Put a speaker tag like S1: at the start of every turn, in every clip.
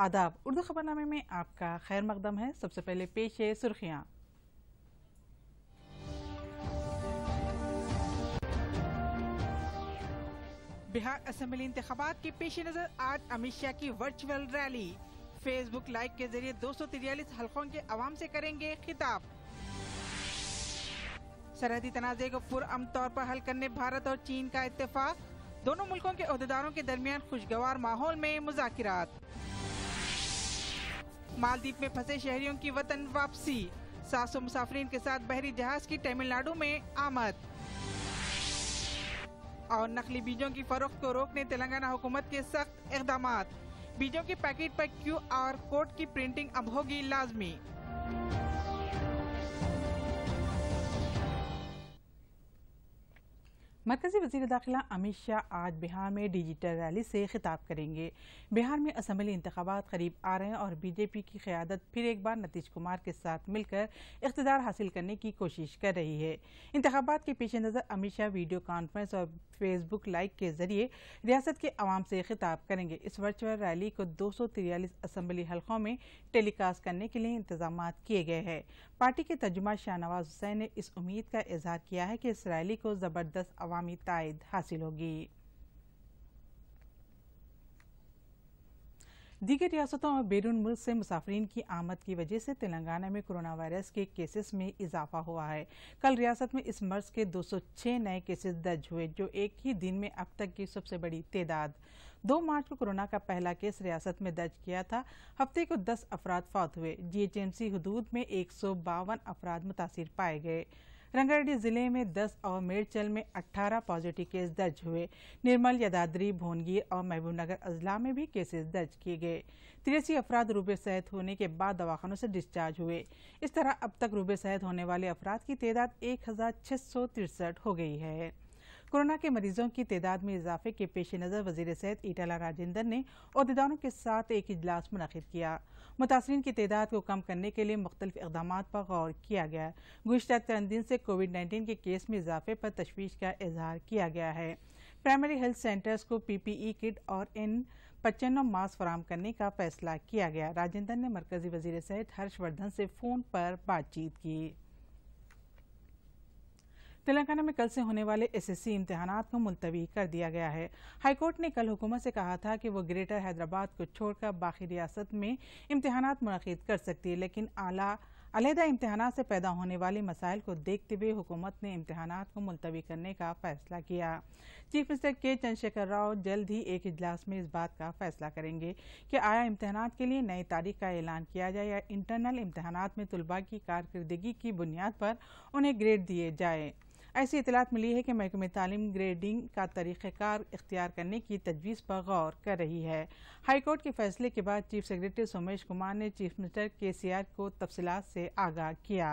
S1: आदाब उर्दू खबरनामे में आपका खैर मकदम है सबसे पहले पेश है सुर्खियाँ बिहार असम्बली इंतबात के पेश नज़र आज अमित शाह की वर्चुअल रैली फेसबुक लाइव के जरिए दो सौ तिरयालीस हल्कों के आवाम से करेंगे खिताब सरहदी तनाज़े को पुरम तौर पर हल करने भारत और चीन का इतफाक़ दोनों मुल्कों के अहदेदारों के दरमियान खुशगवार माहौल में मुजाकिरात मालदीप में फंसे शहरियों की वतन वापसी सात सौ मुसाफरीन के साथ बहरी जहाज की तमिलनाडु में आमद और नकली बीजों की फरोख्त को रोकने तेलंगाना हुकूमत के सख्त इकदाम बीजों के पैकेट पर क्यू आर कोड की प्रिंटिंग अब होगी लाजमी मरकजी वजी दाखिला अमित शाह आज बिहार में डिजिटल रैली से खिताब करेंगे बिहार में असम्बली इंतबात करीब आ रहे हैं और बीजेपी की क्यादत फिर एक बार नीतीश कुमार के साथ मिलकर इकतदार हासिल करने की कोशिश कर रही है इंतबात के पेश नज़र अमित शाह वीडियो कॉन्फ्रेंस और फेसबुक लाइव के जरिए रियासत के आवाम से खिताब करेंगे इस वर्चुअल रैली को दो सौ तिरयालीस असम्बली हलकों में टेलीकास्ट करने के लिए इंतजाम किए गए हैं पार्टी के तर्जुमा शाहनवाज हुसैन ने इस उम्मीद का इजहार किया है कि इस रैली को जबरदस्त अवामी तायद हासिल होगी दीगर रियासतों और बैरून मुल्क से मुसाफरीन की आमद की वजह से तेलंगाना में कोरोना वायरस के केसेस में इजाफा हुआ है कल रियासत में इस मर्ज के 206 नए केसेस दर्ज हुए जो एक ही दिन में अब तक की सबसे बड़ी तादाद दो मार्च को कोरोना का पहला केस रियासत में दर्ज किया था हफ्ते को 10 अफराद फौत हुए जीएचएमसी हदूद में एक सौ बावन अफराद मुतासर पाए गए रंगारेड्डी जिले में 10 और मेड़चल में 18 पॉजिटिव केस दर्ज हुए निर्मल यदाद्री भोनगीर और महबूबनगर अजला में भी केसेस दर्ज किए गए तिरसी अपराध रूबे सहित होने के बाद दवाखानों से डिस्चार्ज हुए इस तरह अब तक रूबे सहित होने वाले अपराध की तादाद एक हो गई है कोरोना के मरीजों की तादाद में इजाफे के पेश नज़र वजीर सेहत ईटाला राजेंद्र ने अहदेदारों के साथ एक इजलास मनद किया मुतासरी की तादाद को कम करने के लिए मुख्तलिफ इकदाम पर गौर किया गया गुजत चंद दिन से कोविड नाइन्टीन के केस में इजाफे पर तशवीश का इजहार किया गया है प्राइमरी हेल्थ सेंटर्स को पीपीई किट और इन पचनों मास्क फराम करने का फैसला किया गया राजेंद्र ने मरकजी वजीर सेहत हर्षवर्धन से फ़ोन पर बातचीत की तेलंगाना में कल से होने वाले एसएससी इम्तहान को मुलतवी कर दिया गया है हाईकोर्ट ने कल हुकूमत से कहा था कि वो ग्रेटर हैदराबाद को छोड़कर बाकी रियासत में इम्तहान मनद कर सकती है लेकिन आला अलहदा इम्तहान से पैदा होने वाले मसाइल को देखते हुए हुकूमत ने इम्तहान को मुलतवी करने का फैसला किया चीफ मिनिस्टर के चंद्रशेखर राव जल्द ही एक इजलास में इस बात का फैसला करेंगे कि आया इम्तहान के लिए नई तारीख का ऐलान किया जाए या इंटरनल इम्तहान में तलबा की कारकर्दगी की बुनियाद पर उन्हें ग्रेड दिए जाए ऐसी इतलात मिली है कि महकमे तालीम ग्रेडिंग का तरीक़ार इख्तियार करने की तजवीज़ पर गौर कर रही है हाईकोर्ट के फैसले के बाद चीफ सेक्रेटरी सोमेश कुमार ने चीफ मिनिस्टर के सी आर को तफसीत से आगाह किया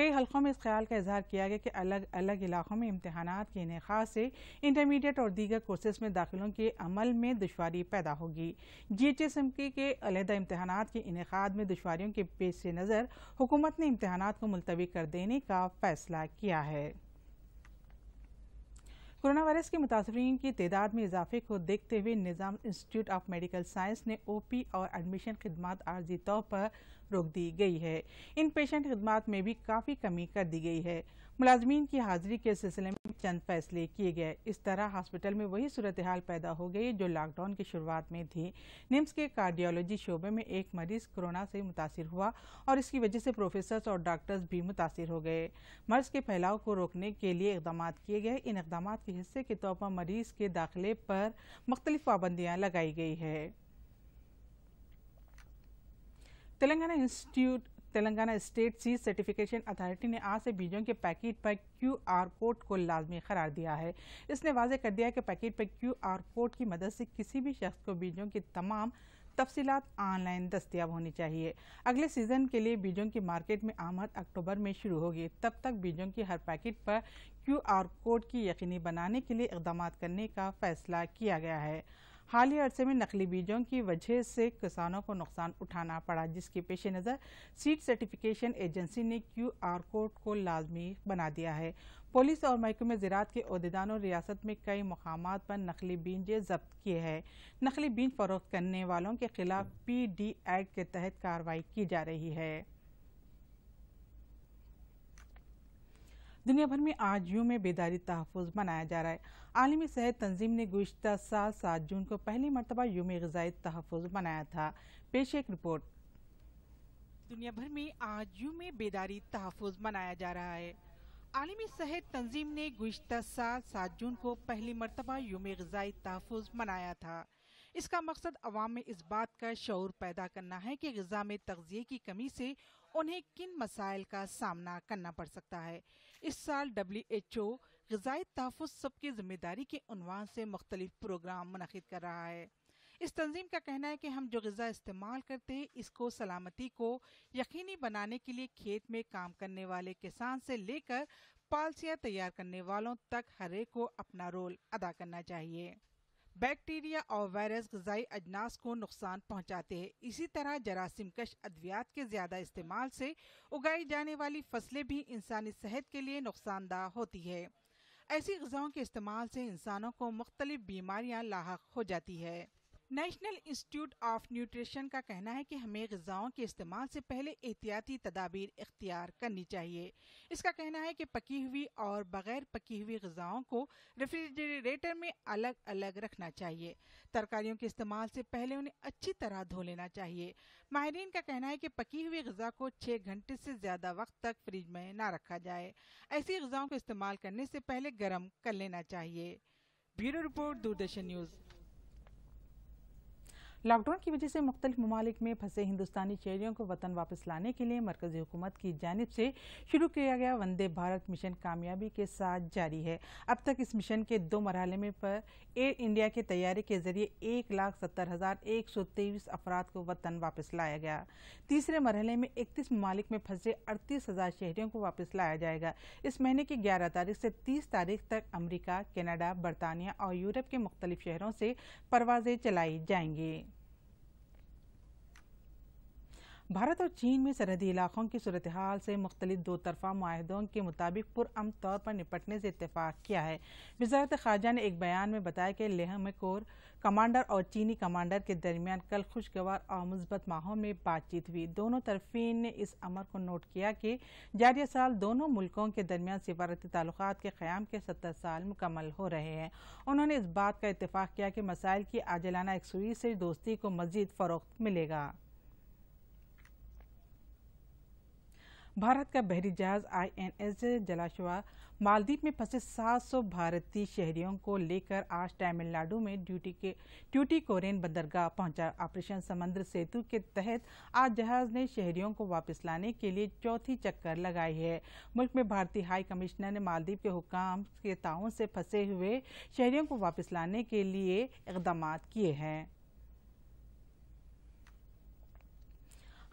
S1: कई हलकों में इस ख्याल का इजहार किया गया कि अलग अलग इलाकों में इम्तहान के इनका से इंटरमीडिएट और दीगर कोर्सेज में दाखिलों के अमल में दुशारी पैदा होगी जी एच एस एम के अलहदा इम्तहान के इनका में दुशारियों के पेश नज़र हुकूमत ने इम्तहान को मुलतवी कर देने का फैसला किया है कोरोना वायरस के मुतासरी की तादाद में इजाफे को देखते हुए Nizam institute of medical science ने ओपी और एडमिशन खदमात आर्जी तौर पर रोक दी गई है इन पेशेंट खदमात में भी काफ़ी कमी कर दी गई है मुलाजमीन की हाजिरी के सिलसिले में चंद फैसले किए गए इस तरह हॉस्पिटल में वही सूरत हाल पैदा हो गई जो लॉकडाउन की शुरुआत में थी निम्स के कार्डियोलॉजी शोबे में एक मरीज कोरोना से मुतासर हुआ और इसकी वजह से प्रोफेसर और डॉक्टर्स भी मुतासर हो गए मर्ज के फैलाव को रोकने के लिए इकदाम किए गए इन इकदाम के हिस्से के तौर पर मरीज के दाखिले पर मुख्तलिफ पाबंदियाँ लगाई गई है तेलंगाना इंस्टीट्यूट तेलंगाना स्टेट सीज सर्टिफिकेशन अथॉरिटी ने आज से बीजों के पैकेट पर क्यू आर कोड को लाजमी करार दिया है इसने वाजह कर दिया कि पैकेट पर क्यू आर कोड की मदद से किसी भी शख्स को बीजों की तमाम तफसीत ऑनलाइन दस्तियाब होनी चाहिए अगले सीजन के लिए बीजों की मार्केट में आमद अक्टूबर में शुरू होगी तब तक बीजों की हर पैकेट पर क्यू आर कोड की यकीनी बनाने के लिए इकदाम करने का फैसला किया गया है हालिया अरसे में नकली बीजों की वजह से किसानों को नुकसान उठाना पड़ा जिसके पेश नज़र सीड सर्टिफिकेशन एजेंसी ने क्यू आर कोड को लाजमी बना दिया है पुलिस और महकमे ज़रात के अहदेदानों रियासत में कई मकाम पर नकली बीज जब्त किए हैं नकली बीज फरोख्त करने वालों के खिलाफ पी डी एक्ट के तहत कार्रवाई की जा रही है दुनिया भर में आज में बेदारी तहफ़ मनाया जा रहा है आलमी सेहत तंजीम ने गुज्त साल सात जून को पहली मरतबा यूम गजाई तहफ़ मनाया था पेश एक रिपोर्ट दुनिया भर में आज यूम बेदारी तहफ़ मनाया जा रहा है आलमी सेहत तंजीम ने गुज्त साल सात जून को पहली मरतबा योम गजाई तहफ़ मनाया था इसका मकसद अवाम में इस बात का शौर पैदा करना है कि गजा में तगजिए की कमी से उन्हें किन मसाइल का सामना करना पड़ सकता है इस साल डब्ल्यू एच ओ गजाई तहफ़ सबकी जिम्मेदारी के अनवान से मुख्तलिफ प्रोग्राम मनद कर रहा है इस तंजीम का कहना है कि हम जो गज़ा इस्तेमाल करते हैं इसको सलामती को यकीनी बनाने के लिए खेत में काम करने वाले किसान से लेकर पालसियाँ तैयार करने वालों तक हर एक को अपना रोल अदा करना चाहिए बैक्टीरिया और वायरस गजाई अजनास को नुकसान पहुंचाते हैं इसी तरह जरासीम कश अद्वियात के ज्यादा इस्तेमाल से उगाई जाने वाली फसलें भी इंसानी सेहत के लिए नुकसानदह होती है ऐसी गजाओं के इस्तेमाल से इंसानों को मुख्तलिफ बीमारियां लाक हो जाती है नेशनल इंस्टीट्यूट ऑफ न्यूट्रिशन का कहना है कि हमें गजाओं के इस्तेमाल से पहले एहतियाती तदाबीर इख्तियार करनी चाहिए इसका कहना है कि पकी हुई और बगैर पकी हुई गजाओं को रेफ्रिजरेटर में अलग अलग रखना चाहिए तरकारियों के इस्तेमाल से पहले उन्हें अच्छी तरह धो लेना चाहिए माहरीन का कहना है कि पकी हुई गजा को छः घंटे से ज़्यादा वक्त तक फ्रिज में ना रखा जाए ऐसी गजाओं को इस्तेमाल करने से पहले गर्म कर लेना चाहिए bureau report Doordarshan news lockdown की वजह से मुख्तलि ममालिक में फंसे हिंदुस्तानी शहरियों को वतन वापस लाने के लिए मरकजी हुकूमत की जानब से शुरू किया गया वंदे भारत मिशन कामयाबी के साथ जारी है अब तक इस मिशन के दो मरहले में पर एयर इंडिया के तैयारी के जरिए एक लाख सत्तर हजार एक सौ तेईस अफराद को वतन वापस लाया गया तीसरे मरहले में इकतीस ममालिक में फंसे अड़तीस हजार शहरियों को वापस लाया जाएगा इस महीने की ग्यारह तारीख से तीस तारीख तक अमरीका कनाडा बरतानिया और यूरोप के मुख्तलिफ शहरों से परवाजें चलाई जाएंगी भारत और चीन में सरहदी इलाकों की सूरत हाल से मुख्तलि दो तरफा माहदों के मुताबिक पुरम तौर पर निपटने से इतफाक किया है वजारत खारजा ने एक बयान में बताया कि लेह में कोर कमांडर और चीनी कमांडर के दरमियान कल खुशगवार और मुस्बत माहों में बातचीत हुई दोनों तरफीन ने इस अमर को नोट किया कि जारी साल दोनों मुल्कों के दरमियान सिफारती ताल्लुक के क्याम के सत्तर साल मुकम्मल हो रहे हैं उन्होंने इस बात का इतफाक किया कि मसाइल की आजलाना एकसुई से दोस्ती को मजीद फरोख्त मिलेगा भारत का बहरी जहाज आईएनएस जलाशवा मालदीप में फंसे 700 भारतीय शहरियों को लेकर आज तमिलनाडु में ड्यूटी के ड्यूटी कोरेन बंदरगाह पहुंचा ऑपरेशन समंदर सेतु के तहत आज जहाज ने शहरियों को वापस लाने के लिए चौथी चक्कर लगाई है मुल्क में भारतीय हाई कमिश्नर ने मालदीप के हुकाम के ताओं से फंसे हुए शहरियों को वापस लाने के लिए इकदाम किए हैं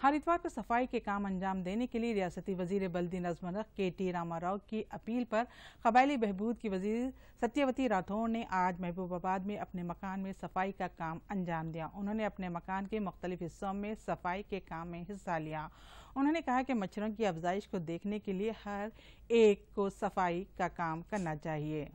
S1: हरिद्वार पर सफाई के काम अंजाम देने के लिए रियासती वजीर बल्दी नजम के टी रामा राव की अपील पर कबायली बहबूद की वजीर सत्यवती राठौर ने आज महबूबाबाद में अपने मकान में सफाई का काम अंजाम दिया उन्होंने अपने मकान के मुख्तलिफ हिस्सों में सफाई के काम में हिस्सा लिया उन्होंने कहा कि मच्छरों की अफजाइश को देखने के लिए हर एक को सफाई का काम करना चाहिए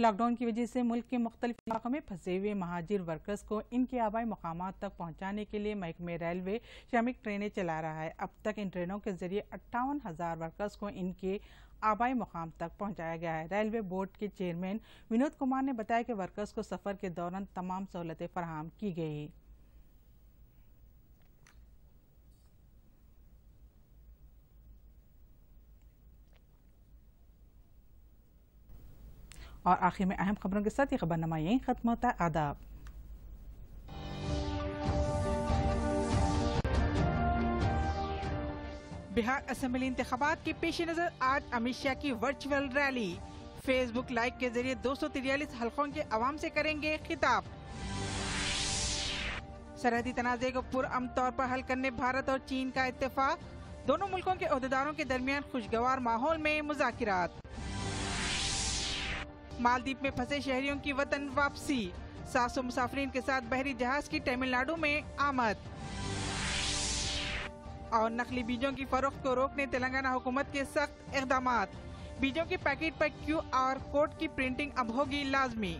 S1: लॉकडाउन की वजह से मुल्क के मुख्तलिफ इलाकों में फंसे हुए महाजिर वर्कर्स को इनके आबाई मकाम तक पहुंचाने के लिए महकमे रेलवे श्रमिक ट्रेनें चला रहा है अब तक इन ट्रेनों के जरिए अट्ठावन हजार वर्कर्स को इनके आबाई मकाम तक पहुंचाया गया है रेलवे बोर्ड के चेयरमैन विनोद कुमार ने बताया कि वर्कर्स को सफर के दौरान तमाम सहूलतें फराहम की गई और आखिर में अहम खबरों के साथ ये खबरनामा यहीं खत्म होता है आदाब बिहार असम्बली इंतबात के पेश नज़र आज अमित शाह की वर्चुअल रैली फेसबुक लाइव के जरिए दो सौ तिरयालीस हल्कों के अवाम से करेंगे खिताब सरहदी तनाज़े को पुरम तौर पर हल करने भारत और चीन का इतफाक दोनों मुल्कों के अहदेदारों के दरमियान खुशगवार माहौल में मुजात मालदीप में फंसे शहरियों की वतन वापसी सात सौ मुसाफरीन के साथ बहरी जहाज की तमिलनाडु में आमद और नकली बीजों की फरोख को रोकने तेलंगाना हुकूमत के सख्त इकदाम बीजों के पैकेट पर क्यू आर कोड की प्रिंटिंग अब होगी लाजमी